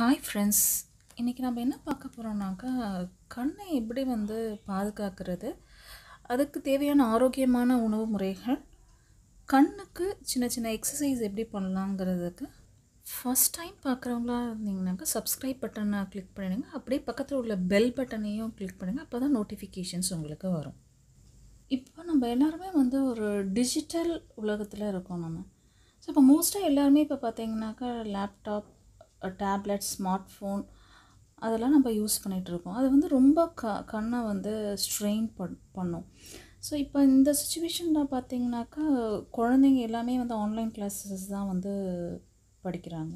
hi friends இன்றைக்கி நம்ம என்ன பார்க்க போகிறோம்னாக்கா கண்ணை எப்படி வந்து பாதுகாக்கிறது அதுக்கு தேவையான ஆரோக்கியமான உணவு முறைகள் கண்ணுக்கு சின்ன சின்ன எக்ஸசைஸ் எப்படி பண்ணலாங்கிறதுக்கு ஃபஸ்ட் டைம் பார்க்குறவங்களா இருந்தீங்கனாக்கா சப்ஸ்கிரைப் பட்டனை கிளிக் பண்ணிடுங்க அப்படியே பக்கத்தில் உள்ள பெல் பட்டனையும் கிளிக் பண்ணுங்கள் அப்போ தான் நோட்டிஃபிகேஷன்ஸ் உங்களுக்கு வரும் இப்போ நம்ம எல்லாருமே வந்து ஒரு டிஜிட்டல் உலகத்தில் இருக்கோம் நம்ம ஸோ இப்போ மோஸ்ட்டாக எல்லாருமே இப்போ பார்த்தீங்கன்னாக்கா லேப்டாப் டேப்லெட் ஸ்மார்ட் ஃபோன் அதெல்லாம் நம்ம யூஸ் பண்ணிகிட்ருக்கோம் அது வந்து ரொம்ப க கண்ணை வந்து ஸ்ட்ரெயின் பண் பண்ணும் ஸோ இப்போ இந்த சுச்சுவேஷனில் பார்த்திங்கனாக்கா குழந்தைங்க எல்லாமே வந்து ஆன்லைன் கிளாஸஸ் தான் வந்து படிக்கிறாங்க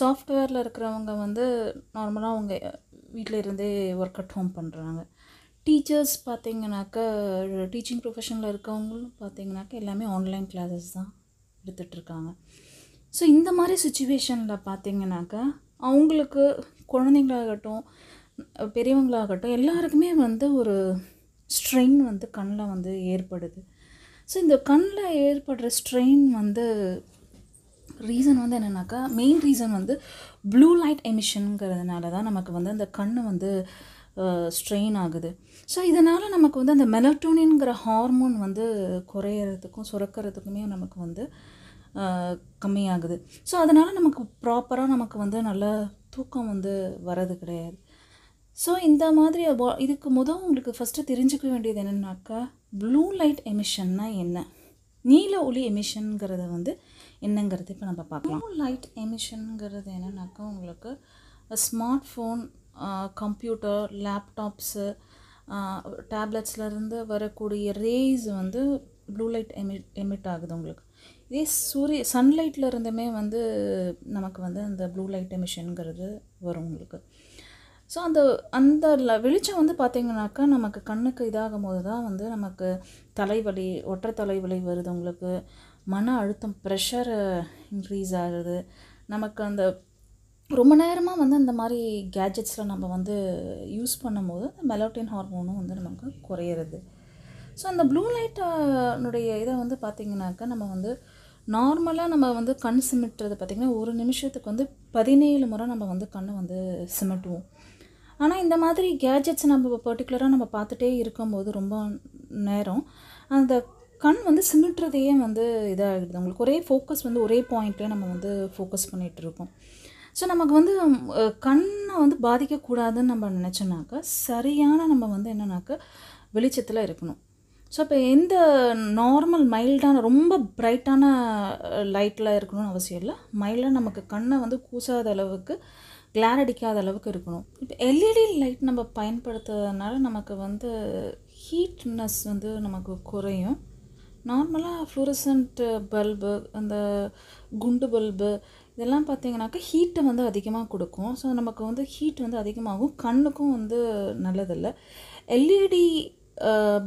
சாஃப்ட்வேரில் இருக்கிறவங்க வந்து நார்மலாக அவங்க வீட்டில் இருந்தே ஒர்க் அட் ஹோம் பண்ணுறாங்க டீச்சர்ஸ் பார்த்திங்கனாக்கா டீச்சிங் ப்ரொஃபஷனில் இருக்கவங்களும் பார்த்திங்கனாக்கா எல்லாமே ஆன்லைன் கிளாஸஸ் தான் எடுத்துகிட்ருக்காங்க ஸோ இந்த மாதிரி சுச்சுவேஷனில் பார்த்திங்கனாக்கா அவங்களுக்கு குழந்தைங்களாகட்டும் பெரியவங்களாகட்டும் எல்லாருக்குமே வந்து ஒரு ஸ்ட்ரெயின் வந்து கண்ணில் வந்து ஏற்படுது ஸோ இந்த கண்ணில் ஏற்படுற ஸ்ட்ரெயின் வந்து ரீசன் வந்து என்னென்னாக்கா மெயின் ரீசன் வந்து ப்ளூ லைட் எமிஷனுங்கிறதுனால தான் நமக்கு வந்து அந்த கண் வந்து ஸ்ட்ரெயின் ஆகுது ஸோ இதனால் நமக்கு வந்து அந்த மெலட்டோனின்ங்கிற ஹார்மோன் வந்து குறையிறதுக்கும் சுரக்கிறதுக்குமே நமக்கு வந்து கம்மியாகுது ஸோ அதனால் நமக்கு ப்ராப்பராக நமக்கு வந்து நல்ல தூக்கம் வந்து வர்றது கிடையாது ஸோ இந்த மாதிரி இதுக்கு முதல் உங்களுக்கு ஃபஸ்ட்டு தெரிஞ்சுக்க வேண்டியது என்னென்னாக்கா ப்ளூ லைட் எமிஷன்னா என்ன நீல ஒளி எமிஷனுங்கிறத வந்து என்னங்கிறது இப்போ நம்ம பார்க்கலாம் ப்ளூ லைட் எமிஷனுங்கிறது என்னென்னாக்கா உங்களுக்கு ஸ்மார்ட் ஃபோன் கம்ப்யூட்டர் லேப்டாப்ஸு டேப்லெட்ஸ்லேருந்து வரக்கூடிய ரேஸ் வந்து ப்ளூ லைட் எமி எமிட் ஆகுது உங்களுக்கு இதே சூரிய சன்லைட்டில் இருந்துமே வந்து நமக்கு வந்து அந்த ப்ளூ லைட் மிஷின்ங்கிறது வரும் உங்களுக்கு ஸோ அந்த அந்த வெளிச்சம் வந்து பார்த்திங்கனாக்கா நமக்கு கண்ணுக்கு இதாகும் போது தான் வந்து நமக்கு தலைவலி ஒற்றை தலைவலி வருது உங்களுக்கு மன அழுத்தம் ப்ரெஷர் இன்க்ரீஸ் ஆகுது நமக்கு அந்த ரொம்ப நேரமாக வந்து அந்த மாதிரி கேஜெட்ஸில் நம்ம வந்து யூஸ் பண்ணும்போது அந்த மெலோட்டின் ஹார்மோனும் வந்து நமக்கு குறையிறது ஸோ அந்த ப்ளூ லைட்டனுடைய இதை வந்து பார்த்திங்கனாக்கா நம்ம வந்து நார்மலாக நம்ம வந்து கண் சிமிட்டுறது பார்த்திங்கன்னா ஒரு நிமிஷத்துக்கு வந்து பதினேழு முறை நம்ம வந்து கண்ணை வந்து சிமிட்டுவோம் ஆனால் இந்த மாதிரி கேஜெட்ஸ் நம்ம பர்டிகுலராக நம்ம பார்த்துட்டே இருக்கும்போது ரொம்ப நேரம் அந்த கண் வந்து சிமிட்டுறதையே வந்து இதாகிடுது உங்களுக்கு ஒரே ஃபோக்கஸ் வந்து ஒரே பாயிண்ட்டில் நம்ம வந்து ஃபோக்கஸ் இருக்கோம் ஸோ நமக்கு வந்து கண்ணை வந்து பாதிக்கக்கூடாதுன்னு நம்ம நினச்சோன்னாக்கா சரியான நம்ம வந்து என்னன்னாக்கா வெளிச்சத்தில் இருக்கணும் ஸோ இப்போ எந்த நார்மல் மைல்டான ரொம்ப பிரைட்டான லைட்டில் இருக்கணும்னு அவசியம் இல்லை மைல்டாக நமக்கு கண்ணை வந்து கூசாத அளவுக்கு கிளார் அடிக்காத அளவுக்கு இருக்கணும் இப்போ எல்இடி லைட் நம்ம பயன்படுத்துறதுனால நமக்கு வந்து ஹீட்னஸ் வந்து நமக்கு குறையும் நார்மலாக ஃப்ளூரசன்ட் பல்பு அந்த குண்டு பல்பு இதெல்லாம் பார்த்தீங்கன்னாக்கா ஹீட்டை வந்து அதிகமாக கொடுக்கும் ஸோ நமக்கு வந்து ஹீட் வந்து அதிகமாகும் கண்ணுக்கும் வந்து நல்லதில்லை எல்இடி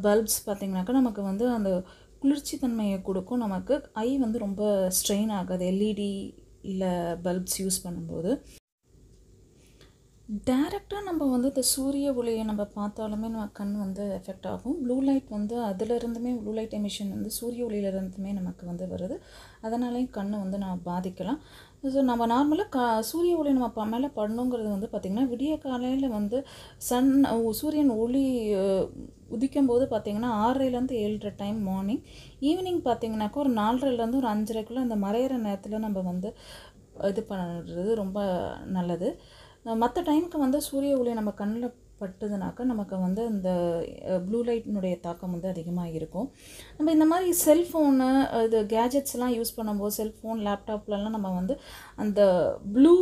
பல்ப்ஸ் பார்த்திங்கனாக்கா நமக்கு வந்து அந்த குளிர்ச்சி தன்மையை கொடுக்கும் நமக்கு ஐ வந்து ரொம்ப ஸ்ட்ரெயின் ஆகாது எல்இடி இல்லை பல்ப்ஸ் யூஸ் பண்ணும்போது டேரெக்டாக நம்ம வந்து இந்த சூரிய ஒளியை நம்ம பார்த்தாலுமே நம்ம கண் வந்து எஃபெக்ட் ஆகும் ப்ளூ லைட் வந்து அதிலிருந்துமே ப்ளூ லைட் எமிஷன் வந்து சூரிய ஒளியிலருந்துமே நமக்கு வந்து வருது அதனாலேயும் கண் வந்து நான் பாதிக்கலாம் ஸோ நம்ம நார்மலாக கா சூரிய ஒளி நம்ம ப மேலே பண்ணணுங்கிறது வந்து பார்த்திங்கன்னா விடிய காலையில் வந்து சன் சூரியன் ஒளி உதிக்கும் போது பார்த்திங்கன்னா ஆறரைலேருந்து ஏழரை டைம் மார்னிங் ஈவினிங் பார்த்திங்கனாக்கா ஒரு நாலரைலேருந்து ஒரு அஞ்சரைக்குள்ளே அந்த மறையிற நேரத்தில் நம்ம வந்து இது பண்ணுறது ரொம்ப நல்லது மற்ற டைமுக்கு வந்து சூரிய ஒளி நம்ம கண்ணில் பட்டுதுனாக்க நமக்கு வந்து இந்த ப்ளூ லைட்னுடைய தாக்கம் வந்து அதிகமாக இருக்கும் நம்ம இந்த மாதிரி செல்ஃபோனு இது கேஜெட்ஸ்லாம் யூஸ் பண்ணும்போது செல்ஃபோன் லேப்டாப்லலாம் நம்ம வந்து அந்த ப்ளூ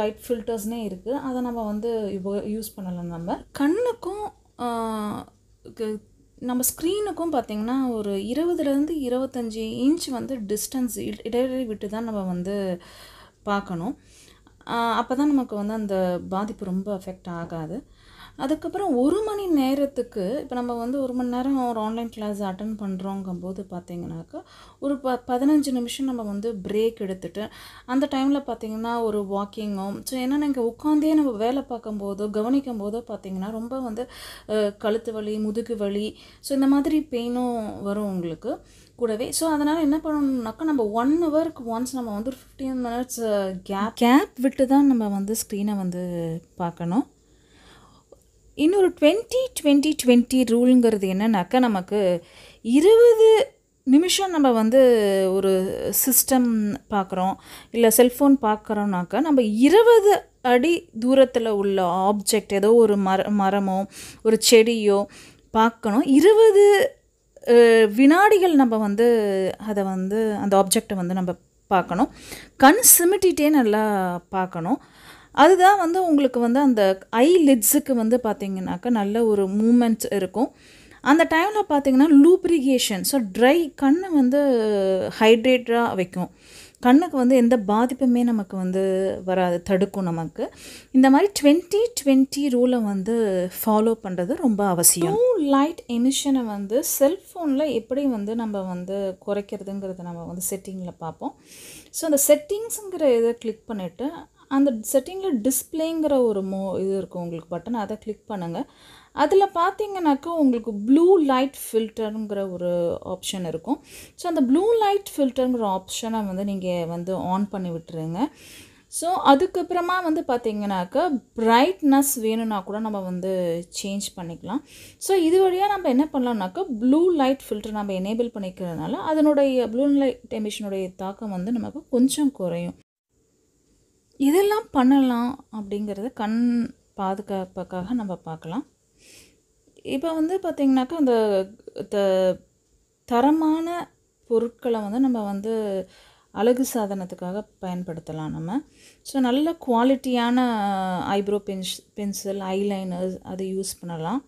லைட் ஃபில்டர்ஸ்னே இருக்குது அதை நம்ம வந்து யூஸ் பண்ணலாம் நம்ம கண்ணுக்கும் நம்ம ஸ்க்ரீனுக்கும் பார்த்திங்கன்னா ஒரு இருபதுலேருந்து இருபத்தஞ்சி இன்ச் வந்து டிஸ்டன்ஸ் இடைவெளி விட்டு தான் நம்ம வந்து பார்க்கணும் அப்போ தான் நமக்கு வந்து அந்த பாதிப்பு ரொம்ப அஃபெக்ட் ஆகாது அதுக்கப்புறம் ஒரு மணி நேரத்துக்கு இப்போ நம்ம வந்து ஒரு மணி நேரம் ஒரு ஆன்லைன் கிளாஸ் அட்டன் பண்ணுறோங்கும் போது பார்த்திங்கனாக்கா ஒரு ப பதினஞ்சு நிமிஷம் நம்ம வந்து பிரேக் எடுத்துகிட்டு அந்த டைமில் பார்த்திங்கன்னா ஒரு வாக்கிங்கும் ஸோ ஏன்னா இங்கே உட்காந்தே நம்ம வேலை பார்க்கும்போதோ கவனிக்கும் போதோ பார்த்திங்கன்னா ரொம்ப வந்து கழுத்து வலி முதுகு வலி ஸோ இந்த மாதிரி பெயினும் வரும் உங்களுக்கு கூடவே ஸோ அதனால் என்ன பண்ணணும்னாக்கா நம்ம ஒன் ஹவருக்கு ஒன்ஸ் நம்ம வந்து ஒரு ஃபிஃப்டீன் மினிட்ஸ் கேப் கேப் விட்டு தான் நம்ம வந்து ஸ்க்ரீனை வந்து பார்க்கணும் இன்னொரு டுவெண்ட்டி டுவெண்ட்டி டுவெண்ட்டி ரூலுங்கிறது என்னன்னாக்கா நமக்கு இருபது நிமிஷம் நம்ம வந்து ஒரு சிஸ்டம் பார்க்குறோம் இல்லை செல்ஃபோன் பார்க்குறோம்னாக்கா நம்ம இருபது அடி தூரத்தில் உள்ள ஆப்ஜெக்ட் ஏதோ ஒரு மர மரமோ ஒரு செடியோ பார்க்கணும் இருபது வினாடிகள் நம்ம வந்து அதை வந்து அந்த ஆப்ஜெக்டை வந்து நம்ம பார்க்கணும் கண் சிமிட்டிகிட்டே நல்லா பார்க்கணும் அதுதான் வந்து உங்களுக்கு வந்து அந்த ஐ லிட்ஸுக்கு வந்து பார்த்திங்கனாக்கா நல்ல ஒரு மூமெண்ட்ஸ் இருக்கும் அந்த டைமில் பார்த்திங்கன்னா லூப்ரிகேஷன் ஸோ ட்ரை கண்ணை வந்து ஹைட்ரேட்டாக வைக்கும் கண்ணுக்கு வந்து எந்த பாதிப்புமே நமக்கு வந்து வராது தடுக்கும் நமக்கு இந்த மாதிரி டுவெண்ட்டி டுவெண்ட்டி ரூலை வந்து ஃபாலோ பண்ணுறது ரொம்ப அவசியம் லைட் எமிஷனை வந்து செல்ஃபோனில் எப்படி வந்து நம்ம வந்து குறைக்கிறதுங்கிறத நம்ம வந்து செட்டிங்கில் பார்ப்போம் ஸோ அந்த செட்டிங்ஸுங்கிற இதை கிளிக் பண்ணிவிட்டு அந்த செட்டிங்கில் டிஸ்பிளேங்கிற ஒரு மோ இது இருக்கும் உங்களுக்கு பட்டன் அதை கிளிக் பண்ணுங்கள் அதில் பார்த்தீங்கன்னாக்கா உங்களுக்கு ப்ளூ லைட் ஃபில்டருங்கிற ஒரு ஆப்ஷன் இருக்கும் ஸோ அந்த ப்ளூ லைட் ஃபில்டருங்கிற ஆப்ஷனை வந்து நீங்கள் வந்து ஆன் பண்ணி விட்டுருங்க ஸோ அதுக்கப்புறமா வந்து பார்த்திங்கனாக்கா ப்ரைட்னஸ் வேணும்னா கூட நம்ம வந்து சேஞ்ச் பண்ணிக்கலாம் ஸோ இது வழியாக நம்ம என்ன பண்ணலாம்னாக்கா ப்ளூ லைட் ஃபில்டர் நம்ம எனேபிள் பண்ணிக்கிறதுனால அதனுடைய ப்ளூ லைட் எமிஷனுடைய தாக்கம் வந்து நமக்கு கொஞ்சம் குறையும் இதெல்லாம் பண்ணலாம் அப்படிங்கிறது கண் பாதுகாப்புக்காக நம்ம பார்க்கலாம் இப்போ வந்து பார்த்திங்கனாக்கா அந்த தரமான பொருட்களை வந்து நம்ம வந்து அழகு சாதனத்துக்காக பயன்படுத்தலாம் நம்ம ஸோ நல்ல குவாலிட்டியான ஐப்ரோ பென்ஸ் பென்சில் ஐலைனர்ஸ் அது யூஸ் பண்ணலாம்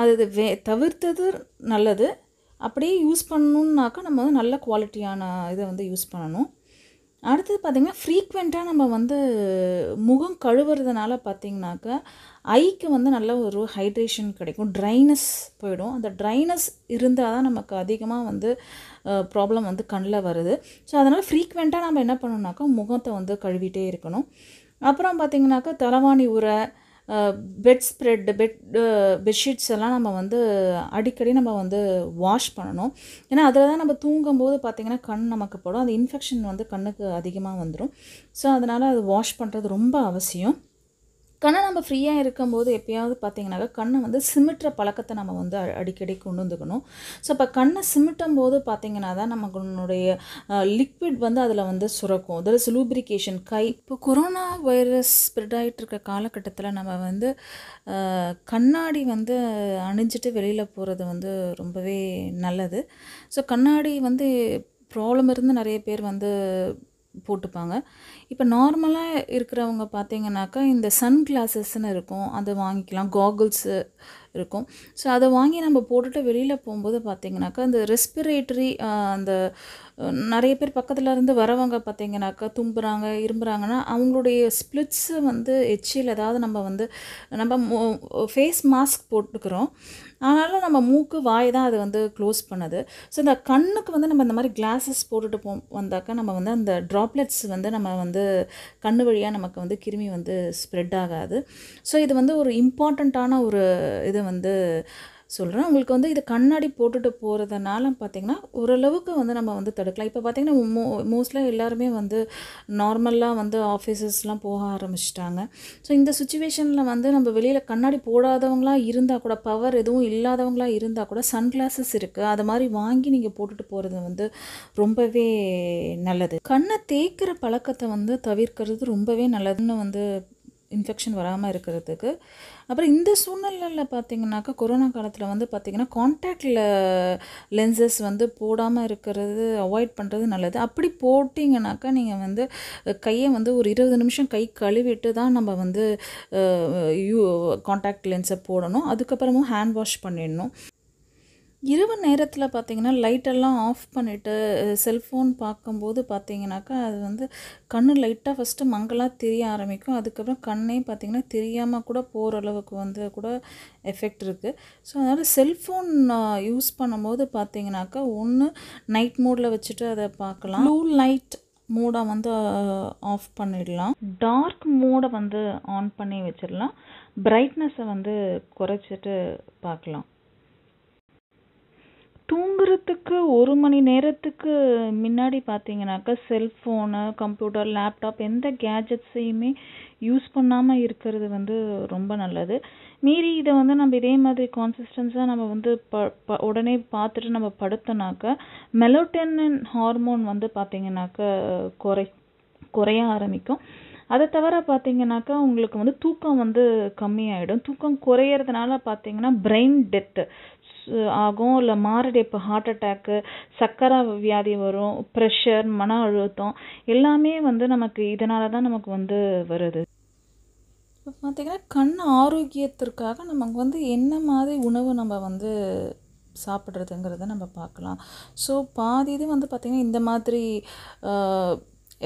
அது வே தவிர்த்தது நல்லது அப்படியே யூஸ் பண்ணணுன்னாக்கா நம்ம வந்து நல்ல குவாலிட்டியான இதை வந்து யூஸ் பண்ணணும் அடுத்தது பார்த்திங்கன்னா ஃப்ரீக்வெண்ட்டாக நம்ம வந்து முகம் கழுவுறதுனால பார்த்திங்கனாக்கா ஐக்கு வந்து நல்ல ஒரு ஹைட்ரேஷன் கிடைக்கும் ட்ரைனஸ் போயிடும் அந்த ட்ரைனஸ் இருந்தால் தான் நமக்கு அதிகமாக வந்து ப்ராப்ளம் வந்து கண்ணில் வருது ஸோ அதனால் ஃப்ரீக்வெண்ட்டாக நம்ம என்ன பண்ணணுனாக்கா முகத்தை வந்து கழுவிட்டே இருக்கணும் அப்புறம் பார்த்திங்கனாக்கா தலைவாணி உரை பெட் ஸ்ப்ரெட்டு பெட் பெட்ஷீட்ஸ் எல்லாம் நம்ம வந்து அடிக்கடி நம்ம வந்து வாஷ் பண்ணணும் ஏன்னா அதில் தான் நம்ம தூங்கும்போது பார்த்திங்கன்னா கண் நமக்கு படும் அது இன்ஃபெக்ஷன் வந்து கண்ணுக்கு அதிகமாக வந்துடும் ஸோ அதனால் அது வாஷ் பண்ணுறது ரொம்ப அவசியம் கண்ணை நம்ம ஃப்ரீயாக இருக்கும்போது எப்பயாவது பார்த்திங்கனாக்கா கண்ணை வந்து சிமிட்டுற பழக்கத்தை நம்ம வந்து அடிக்கடி கொண்டு வந்துக்கணும் ஸோ இப்போ கண்ணை சிமிட்டும் போது பார்த்தீங்கன்னா தான் நம்மளுடைய லிக்விட் வந்து அதில் வந்து சுரக்கும் அதில் சுலூப்ரிகேஷன் கை இப்போ கொரோனா வைரஸ் ஸ்ப்ரெட் ஆகிட்டு இருக்க காலகட்டத்தில் நம்ம வந்து கண்ணாடி வந்து அணிஞ்சிட்டு வெளியில் போகிறது வந்து ரொம்பவே நல்லது ஸோ கண்ணாடி வந்து ப்ராப்ளம் இருந்து நிறைய பேர் வந்து போட்டுப்பாங்க இப்போ நார்மலாக இருக்கிறவங்க பார்த்தீங்கன்னாக்கா இந்த சன் கிளாஸஸ்ன்னு இருக்கும் அதை வாங்கிக்கலாம் காகுல்ஸு இருக்கும் ஸோ அதை வாங்கி நம்ம போட்டுட்டு வெளியில் போகும்போது பார்த்திங்கனாக்கா இந்த ரெஸ்பிரேட்டரி அந்த நிறைய பேர் பக்கத்தில் இருந்து வரவங்க பார்த்தீங்கன்னாக்கா தும்புறாங்க இரும்புறாங்கன்னா அவங்களுடைய ஸ்பிளிட்ஸு வந்து எச்சில் ஏதாவது நம்ம வந்து நம்ம ஃபேஸ் மாஸ்க் போட்டுக்கிறோம் ஆனாலும் நம்ம மூக்கு வாய் தான் அது வந்து க்ளோஸ் பண்ணுது ஸோ இந்த கண்ணுக்கு வந்து நம்ம இந்த மாதிரி கிளாஸஸ் போட்டுட்டு போ வந்தாக்கா நம்ம வந்து அந்த ட்ராப்லெட்ஸ் வந்து நம்ம வந்து கண்ணு வழியாக நமக்கு வந்து கிருமி வந்து ஸ்ப்ரெட் ஆகாது ஸோ இது வந்து ஒரு இம்பார்ட்டண்ட்டான ஒரு இது வந்து சொல்கிறேன் உங்களுக்கு வந்து இது கண்ணாடி போட்டுட்டு போகிறதுனால பார்த்திங்கன்னா ஓரளவுக்கு வந்து நம்ம வந்து தடுக்கலாம் இப்போ பார்த்திங்கன்னா மோ மோஸ்ட்லாக எல்லாருமே வந்து நார்மலாக வந்து ஆஃபீஸஸ்லாம் போக ஆரம்பிச்சிட்டாங்க ஸோ இந்த சுச்சுவேஷனில் வந்து நம்ம வெளியில் கண்ணாடி போடாதவங்களாக இருந்தால் கூட பவர் எதுவும் இல்லாதவங்களாக இருந்தால் கூட சன்கிளாஸஸ் இருக்குது அது மாதிரி வாங்கி நீங்கள் போட்டுட்டு போகிறது வந்து ரொம்பவே நல்லது கண்ணை தேய்க்கிற பழக்கத்தை வந்து தவிர்க்கிறது ரொம்பவே நல்லதுன்னு வந்து இன்ஃபெக்ஷன் வராமல் இருக்கிறதுக்கு அப்புறம் இந்த சூழ்நிலையில் பார்த்திங்கனாக்கா கொரோனா காலத்தில் வந்து பார்த்திங்கன்னா கான்டாக்டில் லென்சஸ் வந்து போடாமல் இருக்கிறது அவாய்ட் பண்ணுறது நல்லது அப்படி போட்டிங்கனாக்கா நீங்கள் வந்து கையை வந்து ஒரு இருபது நிமிஷம் கை கழுவிட்டு தான் நம்ம வந்து யூ காண்டாக்ட் லென்ஸை போடணும் அதுக்கப்புறமும் ஹேண்ட் வாஷ் பண்ணிடணும் இரவு நேரத்தில் பார்த்தீங்கன்னா லைட்டெல்லாம் ஆஃப் பண்ணிவிட்டு செல்ஃபோன் பார்க்கும்போது பார்த்திங்கனாக்கா அது வந்து கண் லைட்டாக ஃபஸ்ட்டு மங்களாக தெரிய ஆரம்பிக்கும் அதுக்கப்புறம் கண்ணே பார்த்திங்கன்னா தெரியாமல் கூட போகிற அளவுக்கு வந்து கூட எஃபெக்ட் இருக்குது ஸோ அதனால் செல்ஃபோன் யூஸ் பண்ணும்போது பார்த்தீங்கன்னாக்கா ஒன்று நைட் மோடில் வச்சுட்டு அதை பார்க்கலாம் ப்ளூ லைட் மோடை வந்து ஆஃப் பண்ணிடலாம் டார்க் மோடை வந்து ஆன் பண்ணி வச்சிடலாம் பிரைட்னஸை வந்து குறைச்சிட்டு பார்க்கலாம் தூங்குறதுக்கு ஒரு மணி நேரத்துக்கு முன்னாடி பார்த்தீங்கன்னாக்கா செல்ஃபோனு கம்ப்யூட்டர் லேப்டாப் எந்த கேஜெட்ஸையுமே யூஸ் பண்ணாமல் இருக்கிறது வந்து ரொம்ப நல்லது மீறி இதை வந்து நம்ம இதே மாதிரி கான்சிஸ்டன்ஸாக நம்ம வந்து ப ப உடனே பார்த்துட்டு நம்ம படுத்தோனாக்கா மெலோட்டனின் ஹார்மோன் வந்து பார்த்தீங்கன்னாக்கா குறை குறைய ஆரம்பிக்கும் அதை தவிர பார்த்தீங்கன்னாக்கா உங்களுக்கு வந்து தூக்கம் வந்து கம்மியாயிடும் தூக்கம் குறையிறதுனால பார்த்தீங்கன்னா பிரெயின் டெத்து ஆகும் இல்லை மாரடைப்பு ஹார்ட் அட்டாக்கு சர்க்கரை வியாதி வரும் ப்ரெஷர் மன அழுத்தம் எல்லாமே வந்து நமக்கு இதனால தான் நமக்கு வந்து வருது பார்த்திங்கன்னா கண் ஆரோக்கியத்திற்காக நமக்கு வந்து என்ன மாதிரி உணவு நம்ம வந்து சாப்பிட்றதுங்கிறத நம்ம பார்க்கலாம் ஸோ பாதி இது வந்து பார்த்திங்கன்னா இந்த மாதிரி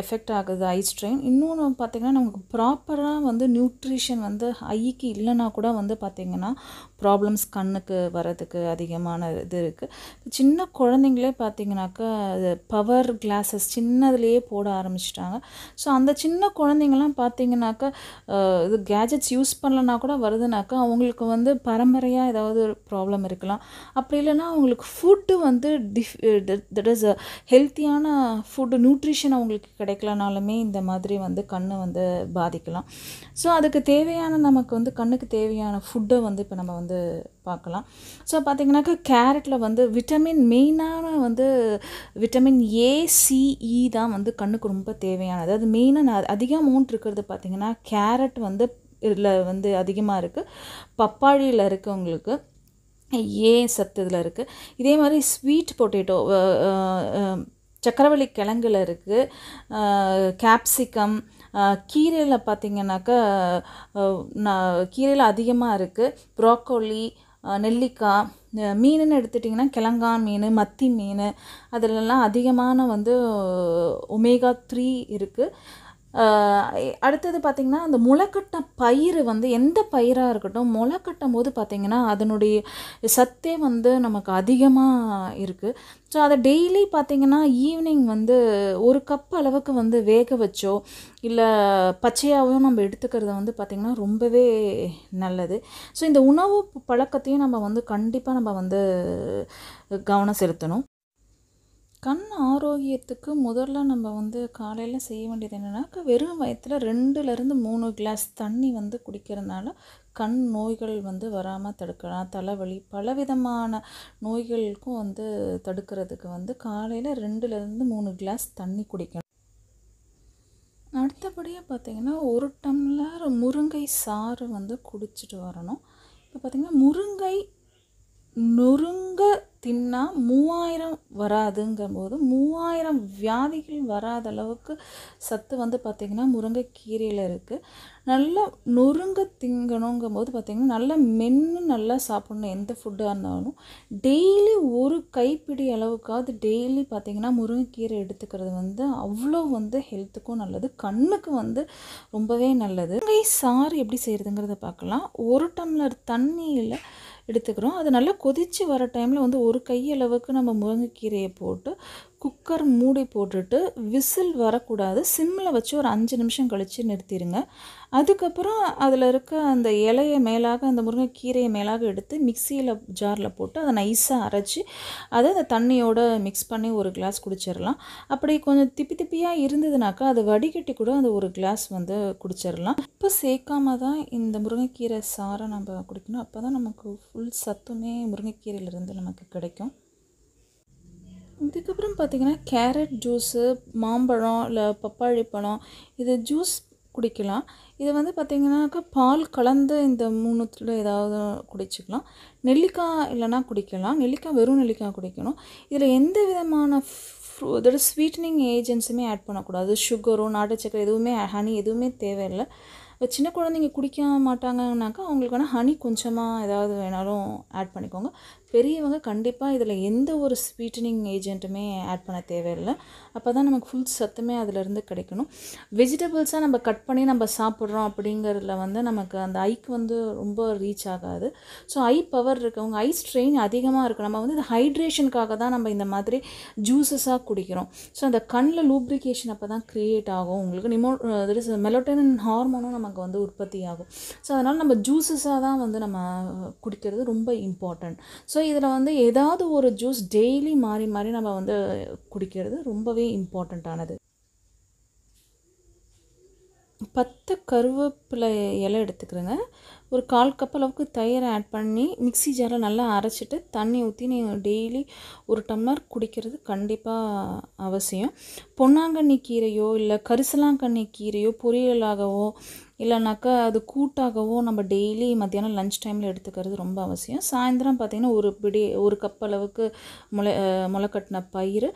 எஃபெக்ட் ஆகுது ஐ ஸ்ட்ரெயின் இன்னொன்று பார்த்திங்கன்னா நமக்கு ப்ராப்பராக வந்து நியூட்ரிஷன் வந்து ஐக்கு இல்லைனா கூட வந்து பார்த்திங்கன்னா ப்ராப்ளம்ஸ் கண்ணுக்கு வர்றதுக்கு அதிகமான இது இருக்குது சின்ன குழந்தைங்களே பார்த்திங்கனாக்கா பவர் கிளாஸஸ் சின்னதுலேயே போட ஆரம்பிச்சிட்டாங்க ஸோ அந்த சின்ன குழந்தைங்கள்லாம் பார்த்திங்கனாக்கா இது கேஜெட்ஸ் யூஸ் பண்ணலனா கூட வருதுனாக்கா அவங்களுக்கு வந்து பரம்பரையாக ஏதாவது ஒரு ப்ராப்ளம் இருக்கலாம் அப்படி இல்லைன்னா அவங்களுக்கு ஃபுட்டு வந்து டிஃப் தட் இஸ் ஹெல்த்தியான ஃபுட்டு நியூட்ரிஷன் அவங்களுக்கு கிடைக்கலனாலுமே இந்த மாதிரி வந்து கண்ணை வந்து பாதிக்கலாம் ஸோ அதுக்கு தேவையான நமக்கு வந்து கண்ணுக்கு தேவையான ஃபுட்டை வந்து இப்போ நம்ம வந்து பார்க்கலாம் ஸோ பார்த்திங்கனாக்கா கேரட்டில் வந்து விட்டமின் மெயினான வந்து விட்டமின் ஏ சிஇ தான் வந்து கண்ணுக்கு ரொம்ப தேவையானது அது மெயினாக அதிக அமௌண்ட் இருக்கிறது பார்த்திங்கன்னா கேரட் வந்து இதில் வந்து அதிகமாக இருக்குது பப்பாளியில் இருக்கவங்களுக்கு ஏ சத்து இதில் இருக்குது இதே மாதிரி ஸ்வீட் பொட்டேட்டோ சக்கரவள்ளி கிழங்குல இருக்குது கேப்சிகம் கீரையில் பார்த்திங்கனாக்கா நான் கீரையில் அதிகமாக இருக்குது ப்ரோக்கோலி நெல்லிக்காய் மீனுன்னு எடுத்துட்டிங்கன்னா கிழங்கா மீன் மத்தி மீன் அதிலெல்லாம் அதிகமான வந்து ஒமேகா த்ரீ இருக்குது அடுத்தது பார்த்திங்கன்னா அந்த முளைக்கட்ட பயிர் வந்து எந்த பயிராக இருக்கட்டும் முளை கட்டும் போது பார்த்திங்கன்னா அதனுடைய சத்தே வந்து நமக்கு அதிகமாக இருக்குது ஸோ அதை டெய்லி பார்த்திங்கன்னா ஈவினிங் வந்து ஒரு கப் அளவுக்கு வந்து வேக வச்சோ இல்லை பச்சையாகவும் நம்ம எடுத்துக்கிறத வந்து பார்த்திங்கன்னா ரொம்பவே நல்லது ஸோ இந்த உணவு பழக்கத்தையும் நம்ம வந்து கண்டிப்பாக நம்ம வந்து கவனம் செலுத்தணும் கண் ஆரோக்கியத்துக்கு முதல்ல நம்ம வந்து காலையில் செய்ய வேண்டியது என்னென்னாக்கா வெறும் வயத்தில் ரெண்டுலேருந்து மூணு கிளாஸ் தண்ணி வந்து குடிக்கிறதுனால கண் நோய்கள் வந்து வராமல் தடுக்கலாம் தலைவலி பலவிதமான நோய்களுக்கும் வந்து தடுக்கிறதுக்கு வந்து காலையில் ரெண்டுலேருந்து மூணு கிளாஸ் தண்ணி குடிக்கணும் அடுத்தபடியாக பார்த்திங்கன்னா ஒரு டம்ளர் முருங்கை சாறு வந்து குடிச்சிட்டு வரணும் இப்போ பார்த்திங்கன்னா முருங்கை நொறுங்க தின்னா மூவாயிரம் வராதுங்கும்போது மூவாயிரம் வியாதிகள் வராத அளவுக்கு சத்து வந்து பார்த்திங்கன்னா முருங்கைக்கீரையில் இருக்குது நல்லா நொறுங்க திங்கணுங்கும்போது பார்த்திங்கன்னா நல்லா மென்று நல்லா சாப்பிட்ணும் எந்த ஃபுட்டாக இருந்தாலும் டெய்லி ஒரு கைப்பிடி அளவுக்காவது டெய்லி பார்த்திங்கன்னா முருங்கைக்கீரை எடுத்துக்கிறது வந்து அவ்வளோ வந்து ஹெல்த்துக்கும் நல்லது கண்ணுக்கு வந்து ரொம்பவே நல்லது முருங்கை சாறு எப்படி செய்கிறதுங்கிறத பார்க்கலாம் ஒரு டம்ளர் தண்ணியில் எடுத்துக்கிறோம் அது நல்லா கொதித்து வர டைமில் வந்து ஒரு கையளவுக்கு நம்ம முருங்கைக்கீரையை போட்டு குக்கர் மூடி போட்டுட்டு விசில் வரக்கூடாது சிம்மில் வச்சு ஒரு அஞ்சு நிமிஷம் கழித்து நிறுத்திடுங்க அதுக்கப்புறம் அதில் இருக்க அந்த இலையை மேலாக அந்த முருங்கைக்கீரையை மேலாக எடுத்து மிக்சியில் ஜாரில் போட்டு அதை நைஸாக அரைச்சி அதை அந்த தண்ணியோடு மிக்ஸ் பண்ணி ஒரு கிளாஸ் குடிச்சிடலாம் அப்படி கொஞ்சம் திப்பி திப்பியாக இருந்ததுனாக்கா அதை வடிகட்டி கூட அந்த ஒரு கிளாஸ் வந்து குடிச்சிடலாம் இப்போ சேர்க்காம தான் இந்த முருங்கைக்கீரை சாரை நம்ம குடிக்கணும் அப்போ தான் நமக்கு ஃபுல் சத்துமே முருங்கைக்கீரையிலேருந்து நமக்கு கிடைக்கும் இதுக்கப்புறம் பார்த்திங்கன்னா கேரட் ஜூஸு மாம்பழம் இல்லை பப்பாளி பழம் இது ஜூஸ் குடிக்கலாம் இது வந்து பார்த்திங்கனாக்கா பால் கலந்து இந்த மூணுத்தில் ஏதாவது குடிச்சிக்கலாம் நெல்லிக்காய் இல்லைனா குடிக்கலாம் நெல்லிக்காய் வெறும் நெல்லிக்காய் குடிக்கணும் இதில் எந்த விதமான ஃப்ரூ இதோட ஸ்வீட்னிங் ஏஜென்ட்ஸுமே ஆட் பண்ணக்கூடாது சுகரும் நாட்டு சக்கரை எதுவுமே ஹனி எதுவுமே தேவையில்லை சின்ன குழந்தைங்க குடிக்க மாட்டாங்கனாக்கா அவங்களுக்கு ஹனி கொஞ்சமாக ஏதாவது வேணாலும் ஆட் பண்ணிக்கோங்க பெரியவங்க கண்டிப்பாக இதில் எந்த ஒரு ஸ்வீட்டனிங் ஏஜென்ட்டுமே ஆட் பண்ண தேவையில்லை அப்போ தான் நமக்கு ஃபுல் சத்துமே அதிலேருந்து கிடைக்கணும் வெஜிடபிள்ஸாக நம்ம கட் பண்ணி நம்ம சாப்பிட்றோம் அப்படிங்கிறதுல வந்து நமக்கு அந்த ஐக்கு வந்து ரொம்ப ரீச் ஆகாது ஸோ ஐ பவர் இருக்கவங்க ஐ ஸ்ட்ரெயின் அதிகமாக இருக்கும் நம்ம வந்து இந்த ஹைட்ரேஷனுக்காக தான் நம்ம இந்த மாதிரி ஜூஸஸாக குடிக்கிறோம் ஸோ அந்த கண்ணில் லூப்ரிகேஷன் அப்போ தான் க்ரியேட் ஆகும் உங்களுக்கு நிமோ இஸ் மெலோட்டனின் ஹார்மோனும் நமக்கு வந்து உற்பத்தி ஆகும் ஸோ அதனால் நம்ம ஜூஸஸாக தான் வந்து நம்ம குடிக்கிறது ரொம்ப இம்பார்ட்டண்ட் ஸோ இதில் வந்து ஏதாவது ஒரு ஜூஸ் டெய்லி மாறி மாறி நம்ம வந்து குடிக்கிறது ரொம்பவே இம்பார்ட்டண்ட்டானது பத்து கருவேப்பிலை இலை எடுத்துக்கிறேங்க ஒரு கால் கப் அளவுக்கு தயிரை ஆட் பண்ணி மிக்சி ஜாரில் நல்லா அரைச்சிட்டு தண்ணி ஊற்றி நீங்கள் டெய்லி ஒரு டம்ளர் குடிக்கிறது கண்டிப்பாக அவசியம் பொன்னாங்கண்ணி கீரையோ இல்லை கரிசலாங்கண்ணி கீரையோ பொரியலாகவோ இல்லைனாக்கா அது கூட்டாகவோ நம்ம டெய்லி மத்தியானம் லஞ்ச் டைமில் எடுத்துக்கிறது ரொம்ப அவசியம் சாயந்தரம் பார்த்திங்கன்னா ஒரு பிடி ஒரு கப் அளவுக்கு முளை முளைக்கட்டின பயிர்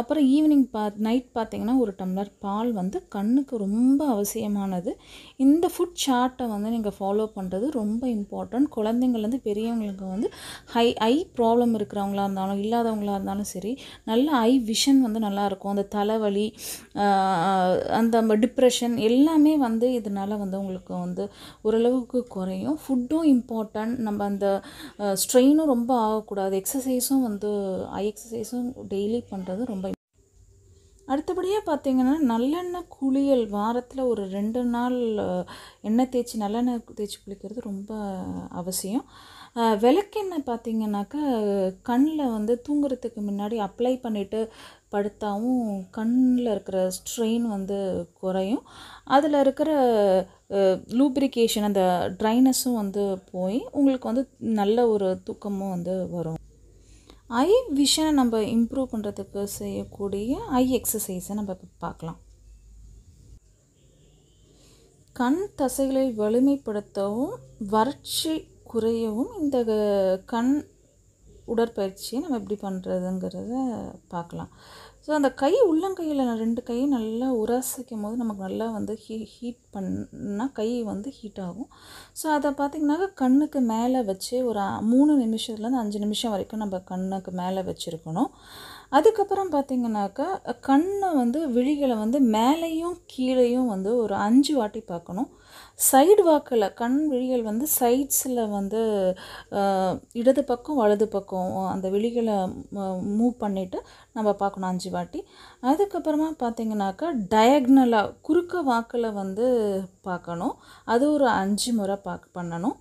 அப்புறம் ஈவினிங் பா நைட் பார்த்திங்கன்னா ஒரு டம்ளர் பால் வந்து கண்ணுக்கு ரொம்ப அவசியமானது இந்த ஃபுட் சார்ட்டை வந்து நீங்கள் ஃபாலோ பண்ணுறது ரொம்ப இம்பார்ட்டண்ட் குழந்தைங்கள்லேருந்து பெரியவங்களுக்கு வந்து ஹை ஐ ப்ராப்ளம் இருக்கிறவங்களா இருந்தாலும் இல்லாதவங்களாக இருந்தாலும் சரி நல்ல ஐ விஷன் வந்து நல்லாயிருக்கும் அந்த தலைவலி அந்த டிப்ரெஷன் எல்லாமே வந்து இதனால் வந்து உங்களுக்கு வந்து ஓரளவுக்கு குறையும் ஃபுட்டும் இம்பார்ட்டன்ட் நம்ம அந்த ஸ்ட்ரெயினும் ரொம்ப ஆகக்கூடாது எக்ஸசைஸும் வந்து ஐ எக்ஸசைஸும் டெய்லி பண்ணுறது ரொம்ப அடுத்தபடியாக பார்த்திங்கன்னா நல்லெண்ணெய் குளியல் வாரத்தில் ஒரு ரெண்டு நாள் எண்ணெய் தேய்ச்சி நல்லெண்ணெய் தேய்ச்சி குளிக்கிறது ரொம்ப அவசியம் விளக்கெண்ணெய் பார்த்திங்கனாக்கா கண்ணில் வந்து தூங்குறதுக்கு முன்னாடி அப்ளை பண்ணிவிட்டு படுத்தாவும் கண்ணில் இருக்கிற ஸ்ட்ரெயின் வந்து குறையும் அதில் இருக்கிற லூப்ரிகேஷன் அந்த ட்ரைனஸும் வந்து போய் உங்களுக்கு வந்து நல்ல ஒரு தூக்கமும் வந்து வரும் ஐ விஷனை நம்ம இம்ப்ரூவ் பண்ணுறதுக்கு செய்யக்கூடிய ஐ எக்ஸசைஸை நம்ம இப்போ பார்க்கலாம் கண் தசைகளை வலிமைப்படுத்தவும் வறட்சி குறையவும் இந்த கண் உடற்பயிற்சியை நம்ம எப்படி பண்ணுறதுங்கிறத பார்க்கலாம் ஸோ அந்த கை உள்ளங்கையில் ரெண்டு கையும் நல்லா உரசிக்கும் போது நமக்கு நல்லா வந்து ஹீ ஹீட் பண்ணால் கை வந்து ஹீட் ஆகும் ஸோ அதை பார்த்திங்கனாக்கா கண்ணுக்கு மேலே வச்சு ஒரு மூணு நிமிஷத்துலேருந்து அஞ்சு நிமிஷம் வரைக்கும் நம்ம கண்ணுக்கு மேலே வச்சுருக்கணும் அதுக்கப்புறம் பார்த்திங்கனாக்கா கண்ணை வந்து விழிகளை வந்து மேலேயும் கீழேயும் வந்து ஒரு அஞ்சு வாட்டி பார்க்கணும் சைடு வாக்கில் கண் விழிகள் வந்து சைட்ஸில் வந்து இடது பக்கம் வலது பக்கம் அந்த விழிகளை மூவ் பண்ணிவிட்டு நம்ம பார்க்கணும் அஞ்சு வாட்டி அதுக்கப்புறமா பார்த்திங்கனாக்கா டயக்னலாக குறுக்க வாக்கில் வந்து பார்க்கணும் அது ஒரு அஞ்சு முறை பார்க்க பண்ணணும்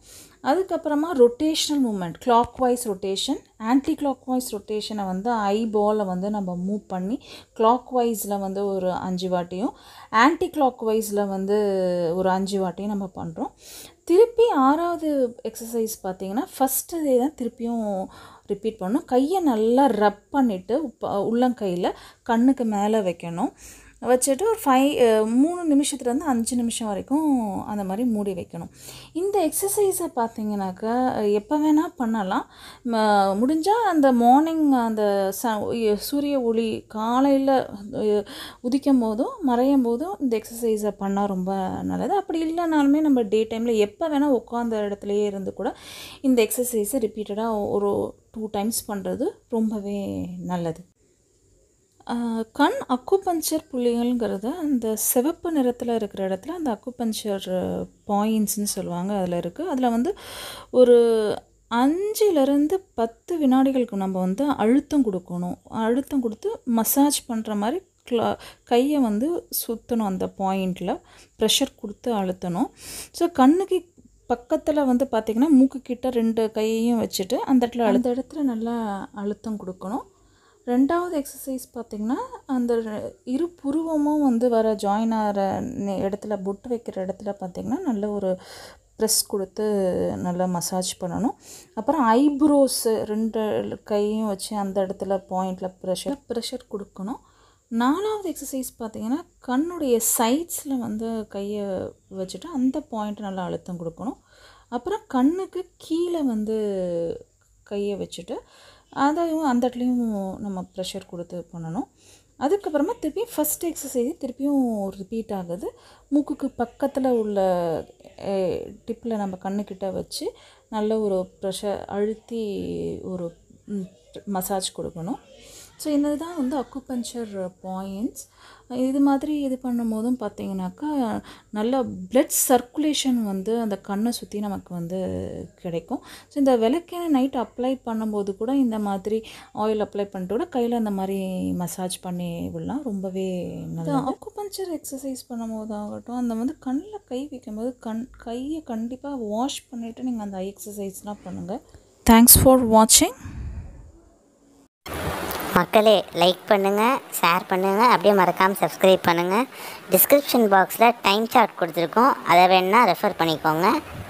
அதுக்கப்புறமா rotational movement clockwise rotation anti clockwise ரொட்டேஷனை வந்து ஐ வந்து நம்ம மூவ் பண்ணி கிளாக் வைஸில் வந்து ஒரு அஞ்சு வாட்டியும் ஆன்டி கிளாக் வைஸில் வந்து ஒரு அஞ்சு வாட்டியும் நம்ம பண்ணுறோம் திருப்பி ஆறாவது எக்ஸசைஸ் பார்த்திங்கன்னா ஃபஸ்ட்டு இதே தான் திருப்பியும் ரிப்பீட் பண்ணணும் கையை நல்லா ரப் பண்ணிவிட்டு உள்ளங்கையில் கண்ணுக்கு மேலே வைக்கணும் வச்சுட்டு ஒரு ஃபைவ் மூணு நிமிஷத்துலேருந்து அஞ்சு நிமிஷம் வரைக்கும் அந்த மாதிரி மூடி வைக்கணும் இந்த எக்ஸசைஸை பார்த்தீங்கன்னாக்கா எப்போ வேணால் பண்ணலாம் முடிஞ்சால் அந்த மார்னிங் அந்த ச சூரிய ஒளி காலையில் உதிக்கும் போதும் மறையும் போதும் இந்த எக்ஸசைஸை பண்ணால் ரொம்ப நல்லது அப்படி இல்லைனாலுமே நம்ம டே டைமில் எப்போ வேணால் உட்காந்த இடத்துலையே இருந்து கூட இந்த எக்ஸசைஸை ரிப்பீட்டடாக ஒரு டூ டைம்ஸ் பண்ணுறது ரொம்பவே நல்லது கண் அக்குபஞ்சர் புள்ளிகள்ங்கிறத அந்த சிவப்பு நிறத்தில் இருக்கிற இடத்துல அந்த அக்குபஞ்சர் பாயிண்ட்ஸ்னு சொல்லுவாங்க அதில் இருக்குது அதில் வந்து ஒரு அஞ்சிலிருந்து பத்து வினாடிகளுக்கு நம்ம வந்து அழுத்தம் கொடுக்கணும் அழுத்தம் கொடுத்து மசாஜ் பண்ணுற மாதிரி க்ளா கையை வந்து சுற்றணும் அந்த பாயிண்டில் ப்ரெஷர் கொடுத்து அழுத்தணும் ஸோ கண்ணுக்கு பக்கத்தில் வந்து பார்த்திங்கன்னா மூக்கு கிட்ட ரெண்டு கையையும் வச்சுட்டு அந்த இடத்துல அந்த இடத்துல நல்லா அழுத்தம் கொடுக்கணும் ரெண்டாவது எக்ஸசைஸ் பார்த்திங்கன்னா அந்த இரு புருவமும் வந்து வர ஜாயின் ஆகிற இடத்துல புட்டு வைக்கிற இடத்துல பார்த்திங்கன்னா நல்ல ஒரு ப்ரெஸ் கொடுத்து நல்லா மசாஜ் பண்ணணும் அப்புறம் ஐப்ரோஸு ரெண்டு கையும் வச்சு அந்த இடத்துல பாயிண்டில் ப்ரெஷர் ப்ரெஷர் கொடுக்கணும் நாலாவது எக்ஸசைஸ் பார்த்திங்கன்னா கண்ணுடைய சைட்ஸில் வந்து கையை வச்சுட்டு அந்த பாயிண்ட் நல்லா அழுத்தம் கொடுக்கணும் அப்புறம் கண்ணுக்கு கீழே வந்து கையை வச்சுட்டு அதையும் அந்த இடத்துலையும் நம்ம ப்ரெஷர் கொடுத்து பண்ணணும் அதுக்கப்புறமா திருப்பியும் ஃபஸ்ட் எக்ஸசைஸ் திருப்பியும் ரிப்பீட் ஆகுது மூக்குக்கு பக்கத்தில் உள்ள டிப்பில் நம்ம கண்ணுக்கிட்ட வச்சு நல்ல ஒரு ப்ரெஷர் அழுத்தி ஒரு மசாஜ் கொடுக்கணும் ஸோ இந்த தான் வந்து அக்குபஞ்சர் பாயிண்ட்ஸ் இது மாதிரி இது பண்ணும் போதும் பார்த்திங்கனாக்கா நல்ல பிளட் சர்க்குலேஷன் வந்து அந்த கண்ணை சுற்றி நமக்கு வந்து கிடைக்கும் ஸோ இந்த விளக்கெண்ணெய் நைட் அப்ளை பண்ணும்போது கூட இந்த மாதிரி ஆயில் அப்ளை பண்ணிட்டு கூட கையில் அந்த மாதிரி மசாஜ் பண்ணி விடலாம் ரொம்பவே நல்லா பஞ்சர் எக்ஸசைஸ் பண்ணும்போது ஆகட்டும் அந்த வந்து கண்ணில் கை வைக்கும்போது கண் கையை கண்டிப்பாக வாஷ் பண்ணிவிட்டு நீங்கள் அந்த ஐ எக்ஸசைஸ்லாம் பண்ணுங்கள் தேங்க்ஸ் ஃபார் வாட்சிங் மக்களே லைக் பண்ணுங்கள் ஷேர் பண்ணுங்கள் அப்படியே மறக்காமல் சப்ஸ்கிரைப் பண்ணுங்கள் டிஸ்கிரிப்ஷன் பாக்ஸில் டைம் சார்ட் கொடுத்துருக்கோம் அதை வேணால் ரெஃபர் பண்ணிக்கோங்க